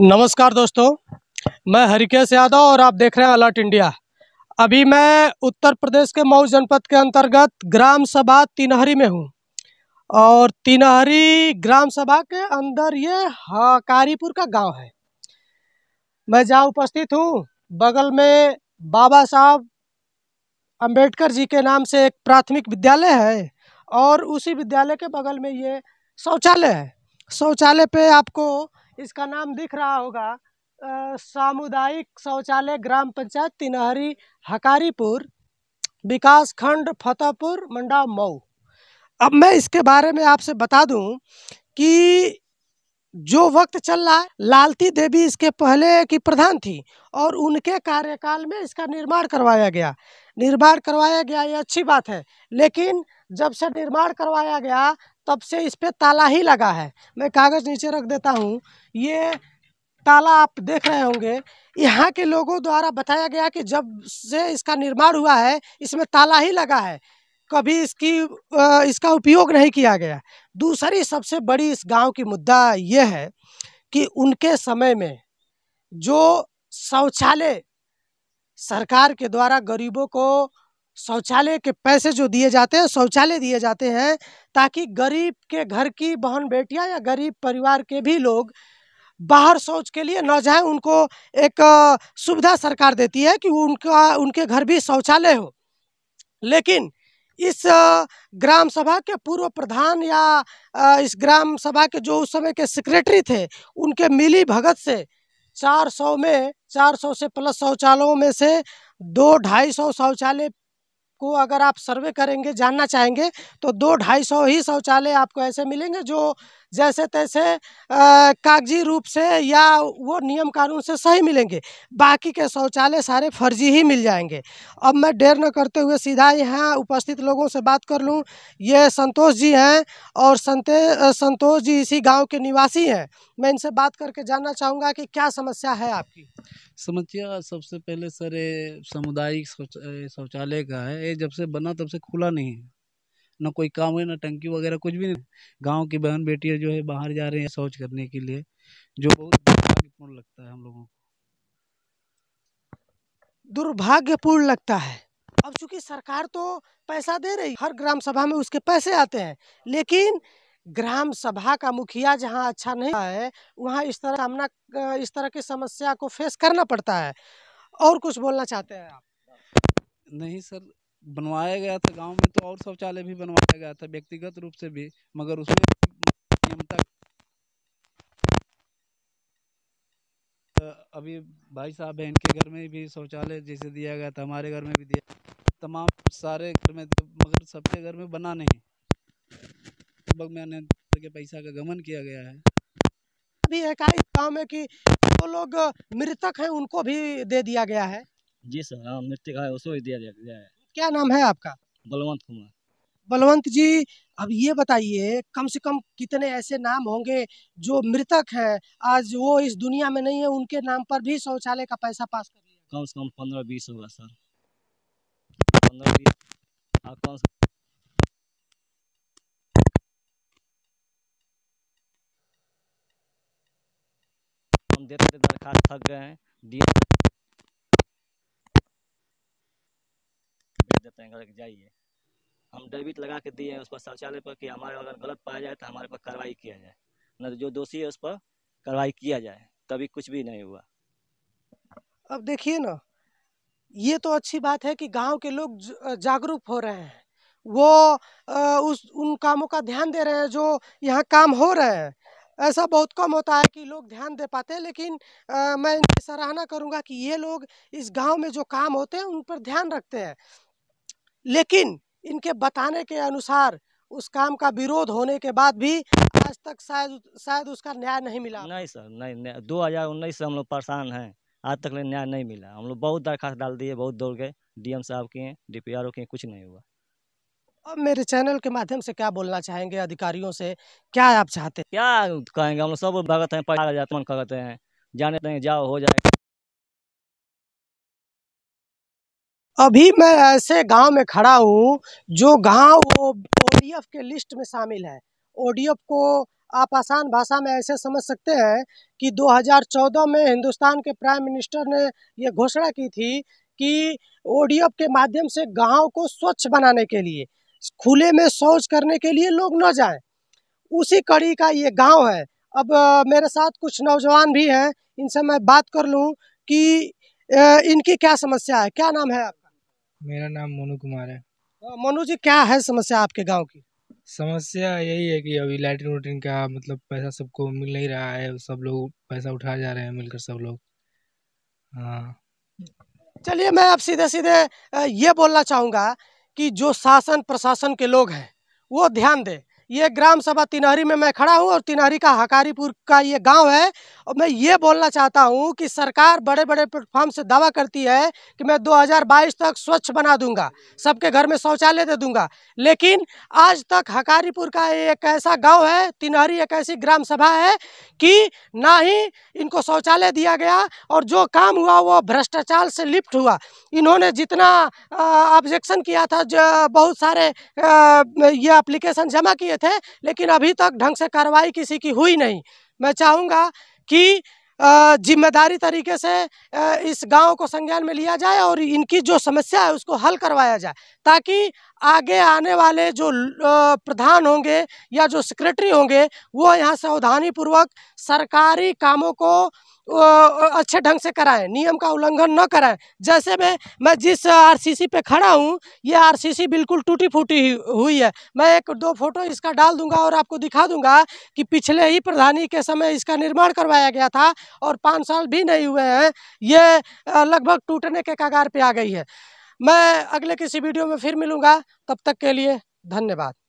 नमस्कार दोस्तों मैं हरिकेश यादव और आप देख रहे हैं अलर्ट इंडिया अभी मैं उत्तर प्रदेश के मऊ जनपद के अंतर्गत ग्राम सभा तिनहरी में हूँ और तिनहरी ग्राम सभा के अंदर ये हकारीपुर का गांव है मैं जहाँ उपस्थित हूँ बगल में बाबा साहब अंबेडकर जी के नाम से एक प्राथमिक विद्यालय है और उसी विद्यालय के बगल में ये शौचालय है शौचालय पे आपको इसका नाम दिख रहा होगा सामुदायिक शौचालय ग्राम पंचायत तिनहरी हकारीपुर विकास खंड फतेहपुर मंडा मऊ अब मैं इसके बारे में आपसे बता दूं कि जो वक्त चल रहा है लालती देवी इसके पहले की प्रधान थी और उनके कार्यकाल में इसका निर्माण करवाया गया निर्माण करवाया गया ये अच्छी बात है लेकिन जब से निर्माण करवाया गया तब से इस पर ताला ही लगा है मैं कागज़ नीचे रख देता हूँ ये ताला आप देख रहे होंगे यहाँ के लोगों द्वारा बताया गया कि जब से इसका निर्माण हुआ है इसमें ताला ही लगा है कभी इसकी इसका उपयोग नहीं किया गया दूसरी सबसे बड़ी इस गांव की मुद्दा ये है कि उनके समय में जो शौचालय सरकार के द्वारा गरीबों को शौचालय के पैसे जो दिए जाते हैं शौचालय दिए जाते हैं ताकि गरीब के घर की बहन बेटियां या गरीब परिवार के भी लोग बाहर शौच के लिए न जाएं उनको एक सुविधा सरकार देती है कि उनका उनके घर भी शौचालय हो लेकिन इस ग्राम सभा के पूर्व प्रधान या इस ग्राम सभा के जो उस समय के सेक्रेटरी थे उनके मिली भगत से 400 में 400 से प्लस शौचालयों में से दो ढाई सौ शौचालय को अगर आप सर्वे करेंगे जानना चाहेंगे तो दो ढाई सौ ही शौचालय आपको ऐसे मिलेंगे जो जैसे तैसे कागजी रूप से या वो नियम कानून से सही मिलेंगे बाकी के शौचालय सारे फर्जी ही मिल जाएंगे अब मैं डेर न करते हुए सीधा यहाँ उपस्थित लोगों से बात कर लूँ ये संतोष जी हैं और संते संतोष जी इसी गाँव के निवासी हैं मैं इनसे बात करके जानना चाहूँगा कि क्या समस्या है आपकी समस्या सबसे पहले सर सामुदायिक शौचालय का है ये जब से बना तब से खुला नहीं है ना कोई काम है ना टंकी वगैरह कुछ भी नहीं गाँव की बहन बेटियाँ जो है बाहर जा रहे हैं शौच करने के लिए जो बहुत दुर्भाग्यपूर्ण लगता है हम लोगों को दुर्भाग्यपूर्ण लगता है अब चूंकि सरकार तो पैसा दे रही हर ग्राम सभा में उसके पैसे आते हैं लेकिन ग्राम सभा का मुखिया जहां अच्छा नहीं है वहां इस तरह सामना इस तरह की समस्या को फेस करना पड़ता है और कुछ बोलना चाहते हैं आप नहीं सर बनवाया गया था गांव में तो और शौचालय भी बनवाया गया था व्यक्तिगत रूप से भी मगर उसमें अभी भाई साहब है इनके घर में भी शौचालय जैसे दिया गया था हमारे घर में भी दिया तमाम सारे घर में तो, मगर सबके घर में बना नहीं लगभग मैंने के पैसा का गमन किया गया है अभी एक गाँव में कि जो तो लोग मृतक हैं उनको भी दे दिया गया है जी सर हाँ मृतक है उसको भी दिया गया है क्या नाम है आपका बलवंत कुमार बलवंत जी अब ये बताइए कम से कम कितने ऐसे नाम होंगे जो मृतक हैं आज वो इस दुनिया में नहीं है उनके नाम पर भी शौचालय का पैसा पास कर लिया कम से कम पंद्रह बीस होगा सर पंद्रह बीस हाँ, हम देते दरखास्त थक गए हैं देते हैं घर जाइए हम डेबिट लगा के दिए हैं उस पर शौचालय पर कि हमारे अगर गलत पाया जाए तो हमारे पर कार्रवाई किया जाए न तो जो दोषी है उस पर कार्रवाई किया जाए तभी कुछ भी नहीं हुआ अब देखिए ना ये तो अच्छी बात है कि गांव के लोग जागरूक हो रहे हैं वो उस उन कामों का ध्यान दे रहे हैं जो यहाँ काम हो रहे हैं ऐसा बहुत कम होता है कि लोग ध्यान दे पाते हैं लेकिन आ, मैं इनकी सराहना करूँगा कि ये लोग इस गांव में जो काम होते हैं उन पर ध्यान रखते हैं लेकिन इनके बताने के अनुसार उस काम का विरोध होने के बाद भी आज तक शायद शायद उसका न्याय नहीं मिला नहीं सर नहीं, नहीं दो हजार उन्नीस से हम लोग परेशान हैं आज तक न्याय नहीं मिला हम लोग बहुत दरखास्त डाल दिए बहुत दौड़ गए डीएम साहब के डी पी आर ओ के कुछ नहीं हुआ अब मेरे चैनल के माध्यम से क्या बोलना चाहेंगे अधिकारियों से क्या आप चाहते हैं क्या कहेंगे हम लोग सब भगत हैं पढ़ा जाते हैं जाने जाओ हो जाए अभी मैं ऐसे गांव में खड़ा हूँ जो गांव ओडीएफ के लिस्ट में शामिल है ओडीएफ को आप आसान भाषा में ऐसे समझ सकते हैं कि 2014 में हिंदुस्तान के प्राइम मिनिस्टर ने ये घोषणा की थी कि ओडीएफ के माध्यम से गांव को स्वच्छ बनाने के लिए खुले में शौच करने के लिए लोग न जाएं उसी कड़ी का ये गांव है अब मेरे साथ कुछ नौजवान भी हैं इनसे मैं बात कर लूँ कि इनकी क्या समस्या है क्या नाम है आप मेरा नाम मोनू कुमार है मोनू जी क्या है समस्या आपके गांव की समस्या यही है कि अभी लैटरिन वोटरिन का मतलब पैसा सबको मिल नहीं रहा है सब लोग पैसा उठा जा रहे हैं मिलकर सब लोग हाँ चलिए मैं अब सीधे सीधे ये बोलना चाहूँगा कि जो शासन प्रशासन के लोग हैं वो ध्यान दें ये ग्राम सभा तिनहरी में मैं खड़ा हूँ और तिनहरी का हकारीपुर का ये गांव है और मैं ये बोलना चाहता हूँ कि सरकार बड़े बड़े प्लेटफॉर्म से दावा करती है कि मैं 2022 तक स्वच्छ बना दूंगा सबके घर में शौचालय दे दूंगा लेकिन आज तक हकारीपुर का एक ऐसा गांव है तिनहरी एक ऐसी ग्राम सभा है कि ना ही इनको शौचालय दिया गया और जो काम हुआ वो भ्रष्टाचार से लिप्ट हुआ इन्होंने जितना ऑब्जेक्शन किया था जो बहुत सारे आ, ये एप्लीकेशन जमा किए थे लेकिन अभी तक ढंग से कार्रवाई किसी की हुई नहीं मैं चाहूँगा कि जिम्मेदारी तरीके से इस गांव को संज्ञान में लिया जाए और इनकी जो समस्या है उसको हल करवाया जाए ताकि आगे आने वाले जो प्रधान होंगे या जो सेक्रेटरी होंगे वो यहाँ सावधानीपूर्वक सरकारी कामों को अच्छे ढंग से कराएं नियम का उल्लंघन न कराएं जैसे मैं मैं जिस आरसीसी पे खड़ा हूँ ये आरसीसी बिल्कुल टूटी फूटी हुई है मैं एक दो फोटो इसका डाल दूंगा और आपको दिखा दूंगा कि पिछले ही प्रधानी के समय इसका निर्माण करवाया गया था और पाँच साल भी नहीं हुए हैं ये लगभग टूटने के कगार पर आ गई है मैं अगले किसी वीडियो में फिर मिलूँगा तब तक के लिए धन्यवाद